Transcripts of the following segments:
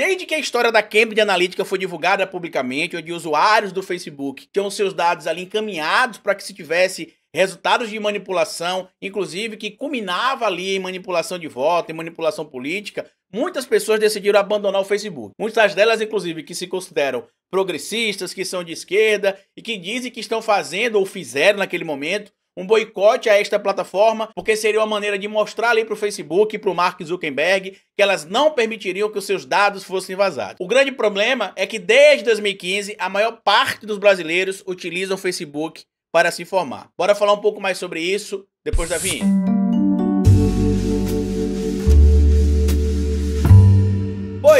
Desde que a história da Cambridge Analytica foi divulgada publicamente, onde usuários do Facebook tinham seus dados ali encaminhados para que se tivesse resultados de manipulação, inclusive que culminava ali em manipulação de voto, em manipulação política, muitas pessoas decidiram abandonar o Facebook. Muitas delas, inclusive, que se consideram progressistas, que são de esquerda e que dizem que estão fazendo ou fizeram naquele momento um boicote a esta plataforma, porque seria uma maneira de mostrar ali para o Facebook e para o Mark Zuckerberg que elas não permitiriam que os seus dados fossem vazados. O grande problema é que desde 2015 a maior parte dos brasileiros utilizam o Facebook para se informar. Bora falar um pouco mais sobre isso depois da vinheta.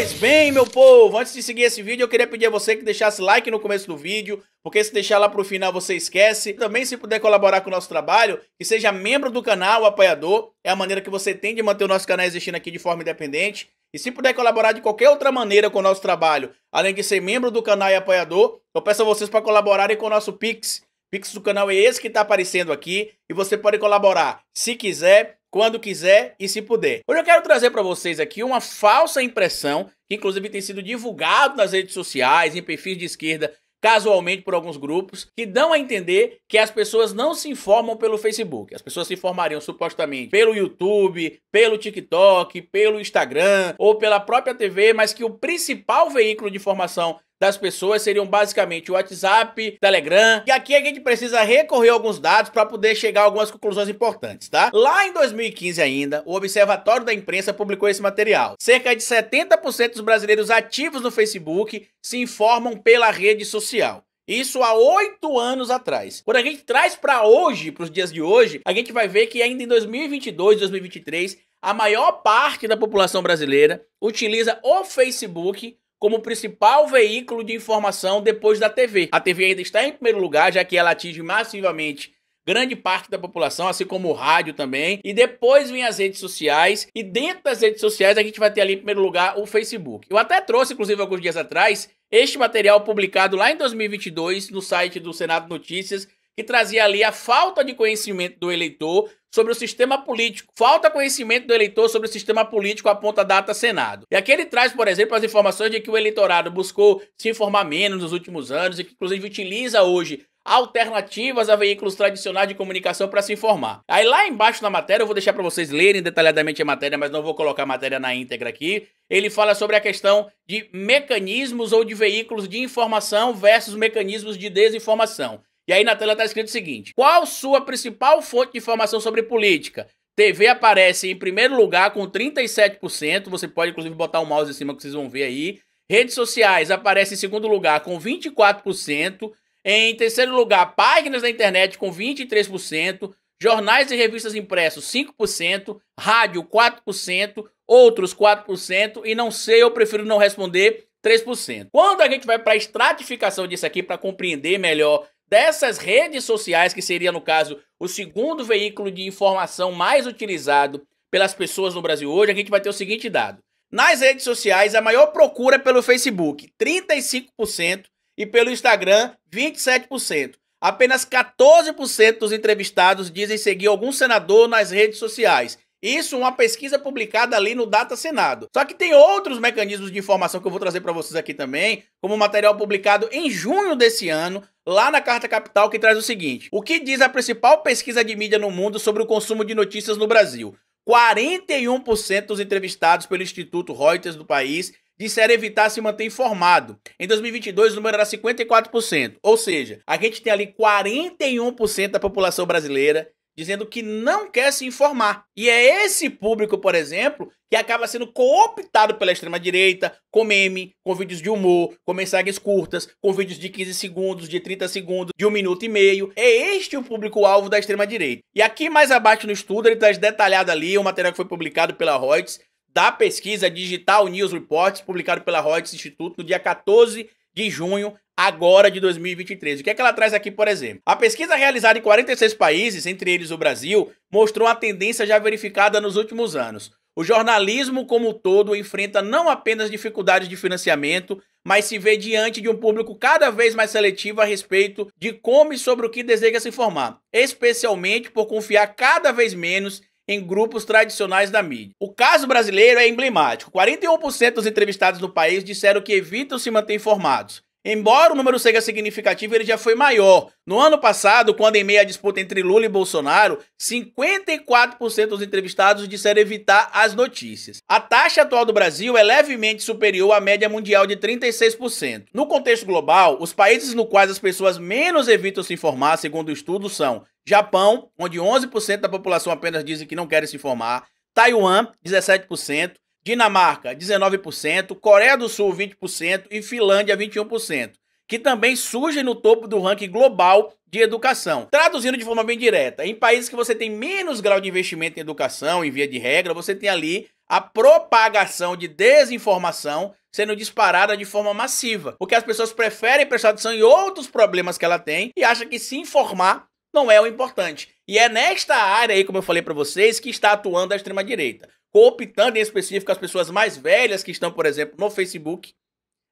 Pois bem, meu povo, antes de seguir esse vídeo, eu queria pedir a você que deixasse like no começo do vídeo, porque se deixar lá pro final você esquece. Também se puder colaborar com o nosso trabalho e seja membro do canal, apoiador, é a maneira que você tem de manter o nosso canal existindo aqui de forma independente. E se puder colaborar de qualquer outra maneira com o nosso trabalho, além de ser membro do canal e apoiador, eu peço a vocês para colaborarem com o nosso Pix. Pix do canal é esse que está aparecendo aqui e você pode colaborar, se quiser, quando quiser e se puder. Hoje eu quero trazer para vocês aqui uma falsa impressão, que inclusive tem sido divulgado nas redes sociais, em perfis de esquerda, casualmente por alguns grupos, que dão a entender que as pessoas não se informam pelo Facebook. As pessoas se informariam supostamente pelo YouTube, pelo TikTok, pelo Instagram ou pela própria TV, mas que o principal veículo de informação das pessoas seriam basicamente o WhatsApp, Telegram, e aqui a gente precisa recorrer a alguns dados para poder chegar a algumas conclusões importantes, tá? Lá em 2015 ainda, o Observatório da Imprensa publicou esse material. Cerca de 70% dos brasileiros ativos no Facebook se informam pela rede social. Isso há oito anos atrás. Quando a gente traz para hoje, para os dias de hoje, a gente vai ver que ainda em 2022, 2023, a maior parte da população brasileira utiliza o Facebook como principal veículo de informação depois da TV. A TV ainda está em primeiro lugar, já que ela atinge massivamente grande parte da população, assim como o rádio também. E depois vem as redes sociais. E dentro das redes sociais a gente vai ter ali em primeiro lugar o Facebook. Eu até trouxe, inclusive, alguns dias atrás, este material publicado lá em 2022 no site do Senado Notícias que trazia ali a falta de conhecimento do eleitor sobre o sistema político. Falta conhecimento do eleitor sobre o sistema político aponta data Senado. E aqui ele traz, por exemplo, as informações de que o eleitorado buscou se informar menos nos últimos anos e que inclusive utiliza hoje alternativas a veículos tradicionais de comunicação para se informar. Aí lá embaixo na matéria, eu vou deixar para vocês lerem detalhadamente a matéria, mas não vou colocar a matéria na íntegra aqui. Ele fala sobre a questão de mecanismos ou de veículos de informação versus mecanismos de desinformação. E aí na tela está escrito o seguinte: qual sua principal fonte de informação sobre política? TV aparece em primeiro lugar com 37%. Você pode, inclusive, botar o um mouse em cima que vocês vão ver aí. Redes sociais aparece em segundo lugar com 24%. Em terceiro lugar, páginas da internet com 23%. Jornais e revistas impressos, 5%. Rádio, 4%. Outros, 4%. E não sei, eu prefiro não responder, 3%. Quando a gente vai para a estratificação disso aqui, para compreender melhor dessas redes sociais, que seria, no caso, o segundo veículo de informação mais utilizado pelas pessoas no Brasil hoje, a gente vai ter o seguinte dado. Nas redes sociais, a maior procura é pelo Facebook, 35%, e pelo Instagram, 27%. Apenas 14% dos entrevistados dizem seguir algum senador nas redes sociais. Isso uma pesquisa publicada ali no Data Senado. Só que tem outros mecanismos de informação que eu vou trazer para vocês aqui também, como material publicado em junho desse ano, lá na Carta Capital, que traz o seguinte: o que diz a principal pesquisa de mídia no mundo sobre o consumo de notícias no Brasil? 41% dos entrevistados pelo Instituto Reuters do país disseram evitar se manter informado. Em 2022, o número era 54%. Ou seja, a gente tem ali 41% da população brasileira dizendo que não quer se informar. E é esse público, por exemplo, que acaba sendo cooptado pela extrema-direita, com meme, com vídeos de humor, com mensagens curtas, com vídeos de 15 segundos, de 30 segundos, de um minuto e meio. É este o público-alvo da extrema-direita. E aqui mais abaixo no estudo, ele traz detalhado ali o um material que foi publicado pela Reuters, da pesquisa Digital News Reports, publicado pela Reuters Instituto no dia 14 de junho agora de 2023. O que é que ela traz aqui, por exemplo? A pesquisa realizada em 46 países, entre eles o Brasil, mostrou a tendência já verificada nos últimos anos. O jornalismo como um todo enfrenta não apenas dificuldades de financiamento, mas se vê diante de um público cada vez mais seletivo a respeito de como e sobre o que deseja se informar, especialmente por confiar cada vez menos em grupos tradicionais da mídia. O caso brasileiro é emblemático. 41% dos entrevistados no país disseram que evitam se manter informados Embora o número seja significativo, ele já foi maior. No ano passado, quando em meio à disputa entre Lula e Bolsonaro, 54% dos entrevistados disseram evitar as notícias. A taxa atual do Brasil é levemente superior à média mundial de 36%. No contexto global, os países no quais as pessoas menos evitam se informar, segundo o estudo, são Japão, onde 11% da população apenas dizem que não querem se informar; Taiwan, 17%, Dinamarca, 19%, Coreia do Sul, 20% e Finlândia, 21%, que também surgem no topo do ranking global de educação. Traduzindo de forma bem direta, em países que você tem menos grau de investimento em educação, em via de regra, você tem ali a propagação de desinformação sendo disparada de forma massiva, porque as pessoas preferem prestar atenção em outros problemas que ela tem e acham que se informar não é o importante. E é nesta área aí, como eu falei para vocês, que está atuando a extrema direita cooptando em específico as pessoas mais velhas que estão, por exemplo, no Facebook.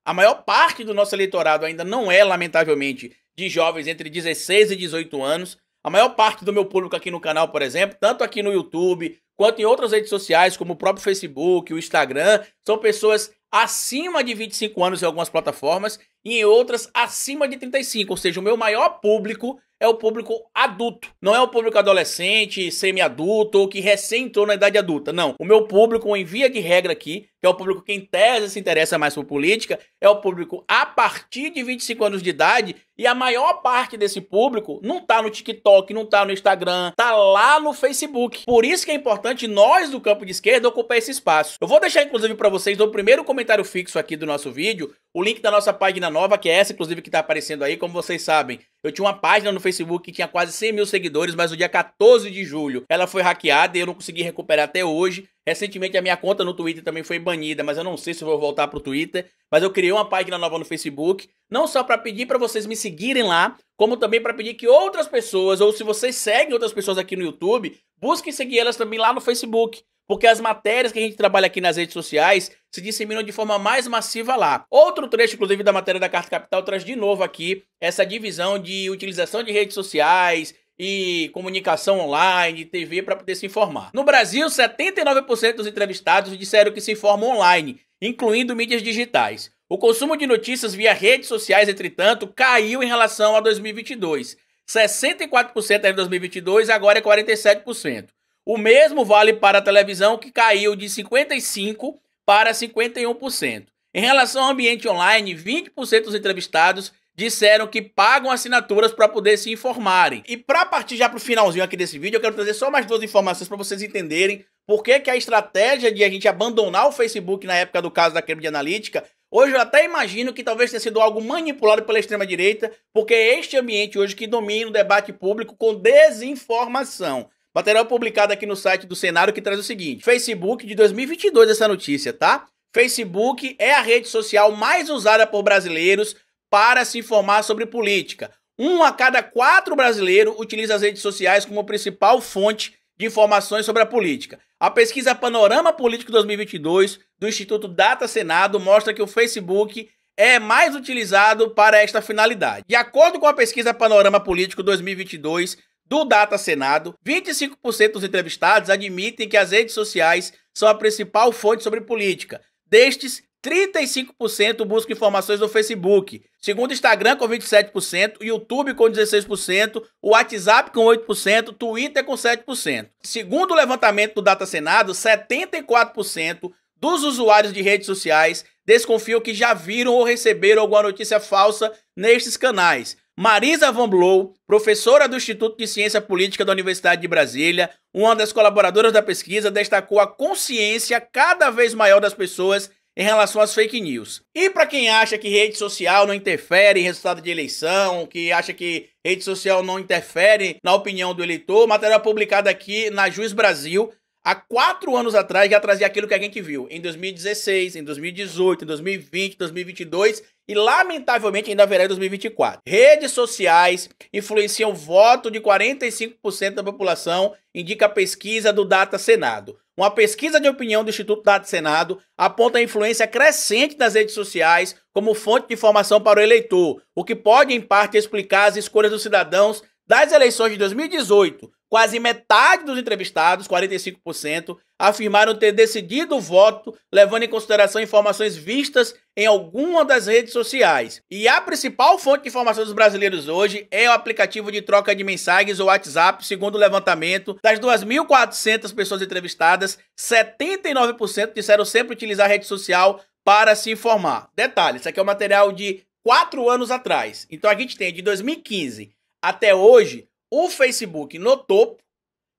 A maior parte do nosso eleitorado ainda não é, lamentavelmente, de jovens entre 16 e 18 anos. A maior parte do meu público aqui no canal, por exemplo, tanto aqui no YouTube quanto em outras redes sociais, como o próprio Facebook, o Instagram, são pessoas acima de 25 anos em algumas plataformas e em outras acima de 35. Ou seja, o meu maior público é o público adulto. Não é o público adolescente, semi-adulto ou que recém entrou na idade adulta. Não. O meu público, em via de regra aqui, que é o público que em tese se interessa mais por política, é o público a partir de 25 anos de idade, e a maior parte desse público não tá no TikTok, não tá no Instagram, tá lá no Facebook. Por isso que é importante nós do campo de esquerda ocupar esse espaço. Eu vou deixar inclusive para vocês no primeiro comentário fixo aqui do nosso vídeo, o link da nossa página nova, que é essa inclusive que tá aparecendo aí, como vocês sabem. Eu tinha uma página no Facebook que tinha quase 100 mil seguidores, mas no dia 14 de julho ela foi hackeada e eu não consegui recuperar até hoje. Recentemente a minha conta no Twitter também foi banida, mas eu não sei se vou voltar pro Twitter. Mas eu criei uma página nova no Facebook, não só para pedir para vocês me seguirem lá, como também para pedir que outras pessoas, ou se vocês seguem outras pessoas aqui no YouTube, busquem seguir elas também lá no Facebook. Porque as matérias que a gente trabalha aqui nas redes sociais se disseminam de forma mais massiva lá. Outro trecho, inclusive, da matéria da Carta Capital traz de novo aqui essa divisão de utilização de redes sociais, e comunicação online, TV para poder se informar. No Brasil, 79% dos entrevistados disseram que se informam online, incluindo mídias digitais. O consumo de notícias via redes sociais, entretanto, caiu em relação a 2022. 64% era em 2022, agora é 47%. O mesmo vale para a televisão, que caiu de 55% para 51%. Em relação ao ambiente online, 20% dos entrevistados disseram que pagam assinaturas para poder se informarem. E para partir já para o finalzinho aqui desse vídeo, eu quero trazer só mais duas informações para vocês entenderem por que, que a estratégia de a gente abandonar o Facebook na época do caso da Cambridge Analytica Hoje eu até imagino que talvez tenha sido algo manipulado pela extrema-direita, porque é este ambiente hoje que domina o debate público com desinformação. Material publicado aqui no site do Senado que traz o seguinte: Facebook de 2022, essa notícia, tá? Facebook é a rede social mais usada por brasileiros para se informar sobre política. Um a cada quatro brasileiro utiliza as redes sociais como principal fonte de informações sobre a política. A pesquisa Panorama Político 2022 do Instituto Data Senado mostra que o Facebook é mais utilizado para esta finalidade. De acordo com a pesquisa Panorama Político 2022 do Data Senado, 25% dos entrevistados admitem que as redes sociais são a principal fonte sobre política. Destes, 35% busca informações no Facebook. Segundo, Instagram com 27%, YouTube com 16%, o WhatsApp com 8%, Twitter com 7%. Segundo o levantamento do Data Senado, 74% dos usuários de redes sociais desconfiam que já viram ou receberam alguma notícia falsa nestes canais. Marisa Van Blow, professora do Instituto de Ciência Política da Universidade de Brasília, uma das colaboradoras da pesquisa, destacou a consciência cada vez maior das pessoas em relação às fake news. E para quem acha que rede social não interfere em resultado de eleição, que acha que rede social não interfere na opinião do eleitor, matéria publicada aqui na Juiz Brasil há quatro anos atrás já trazia aquilo que a gente viu em 2016, em 2018, em 2020, 2022 e lamentavelmente ainda haverá em 2024. Redes sociais influenciam o voto de 45% da população, indica a pesquisa do Data Senado. Uma pesquisa de opinião do Instituto Dado Senado aponta a influência crescente das redes sociais como fonte de informação para o eleitor, o que pode, em parte, explicar as escolhas dos cidadãos das eleições de 2018, quase metade dos entrevistados, 45%, afirmaram ter decidido o voto levando em consideração informações vistas em alguma das redes sociais. E a principal fonte de informação dos brasileiros hoje é o aplicativo de troca de mensagens ou WhatsApp, segundo o levantamento. Das 2.400 pessoas entrevistadas, 79% disseram sempre utilizar a rede social para se informar. Detalhe, isso aqui é um material de quatro anos atrás. Então a gente tem de 2015 até hoje, o Facebook no topo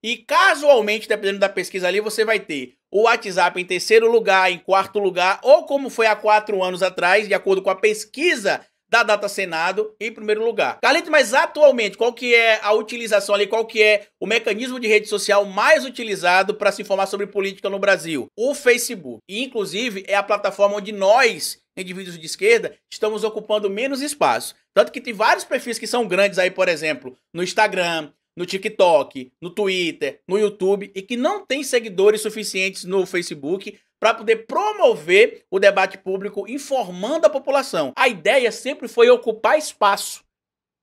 e casualmente, dependendo da pesquisa ali, você vai ter o WhatsApp em terceiro lugar, em quarto lugar, ou como foi há quatro anos atrás, de acordo com a pesquisa da data Senado em primeiro lugar. Carlito, mas atualmente qual que é a utilização ali, qual que é o mecanismo de rede social mais utilizado para se informar sobre política no Brasil? O Facebook. E, inclusive, é a plataforma onde nós, indivíduos de esquerda, estamos ocupando menos espaço. Tanto que tem vários perfis que são grandes aí, por exemplo, no Instagram, no TikTok, no Twitter, no YouTube e que não tem seguidores suficientes no Facebook para poder promover o debate público informando a população. A ideia sempre foi ocupar espaço.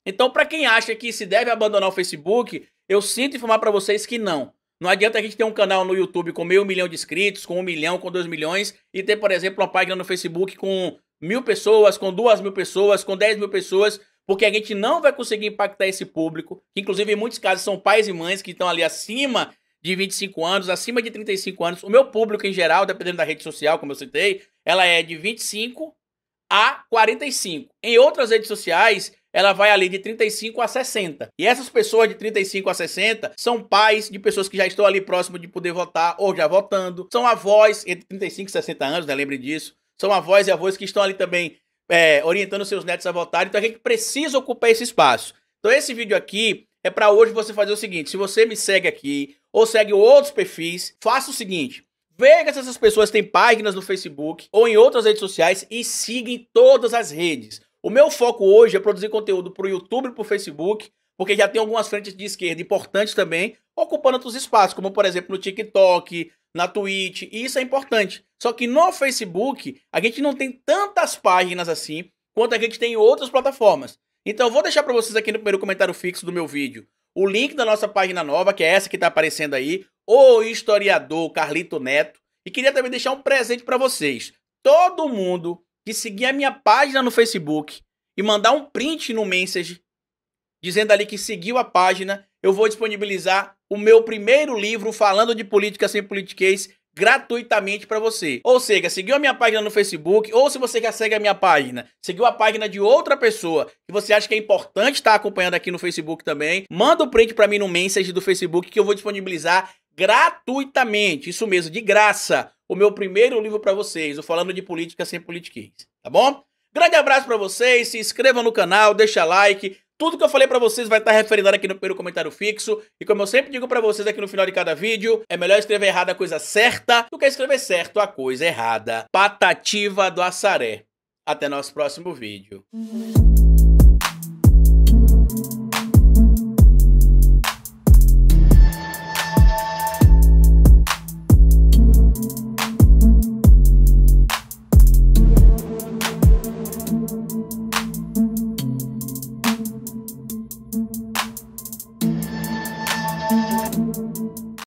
Então, para quem acha que se deve abandonar o Facebook, eu sinto informar para vocês que não. Não adianta a gente ter um canal no YouTube com meio milhão de inscritos, com um milhão, com dois milhões, e ter, por exemplo, uma página no Facebook com mil pessoas, com duas mil pessoas, com dez mil pessoas, porque a gente não vai conseguir impactar esse público, que inclusive em muitos casos são pais e mães que estão ali acima de 25 anos, acima de 35 anos. O meu público em geral, dependendo da rede social, como eu citei, ela é de 25 a 45. Em outras redes sociais, ela vai ali de 35 a 60. E essas pessoas de 35 a 60 são pais de pessoas que já estão ali próximo de poder votar ou já votando, são avós entre 35 e 60 anos, né? Lembre disso. São avós e avós que estão ali também é, orientando seus netos a votar. Então a gente precisa ocupar esse espaço. Então esse vídeo aqui é para hoje você fazer o seguinte: se você me segue aqui, ou segue outros perfis, faça o seguinte. Veja se essas pessoas têm páginas no Facebook ou em outras redes sociais e siga em todas as redes. O meu foco hoje é produzir conteúdo para o YouTube e para o Facebook, porque já tem algumas frentes de esquerda importantes também, ocupando outros espaços, como por exemplo no TikTok, na Twitch, e isso é importante. Só que no Facebook, a gente não tem tantas páginas assim quanto a gente tem em outras plataformas. Então, eu vou deixar para vocês aqui no primeiro comentário fixo do meu vídeo o link da nossa página nova, que é essa que está aparecendo aí, o historiador Carlito Neto. E queria também deixar um presente para vocês. Todo mundo que seguir a minha página no Facebook e mandar um print no message dizendo ali que seguiu a página, eu vou disponibilizar o meu primeiro livro falando de política sem politiquês gratuitamente para você. Ou seja, seguiu a minha página no Facebook, ou se você já segue a minha página, seguiu a página de outra pessoa que você acha que é importante estar acompanhando aqui no Facebook também, manda o um print para mim no message do Facebook que eu vou disponibilizar gratuitamente, isso mesmo, de graça, o meu primeiro livro para vocês, o Falando de Política Sem Politiquês, tá bom? Grande abraço para vocês, se inscreva no canal, deixa like, tudo que eu falei para vocês vai estar referindo aqui no primeiro comentário fixo. E como eu sempre digo para vocês aqui no final de cada vídeo, é melhor escrever errado a coisa certa do que escrever certo a coisa errada. Patativa do Assaré. Até nosso próximo vídeo.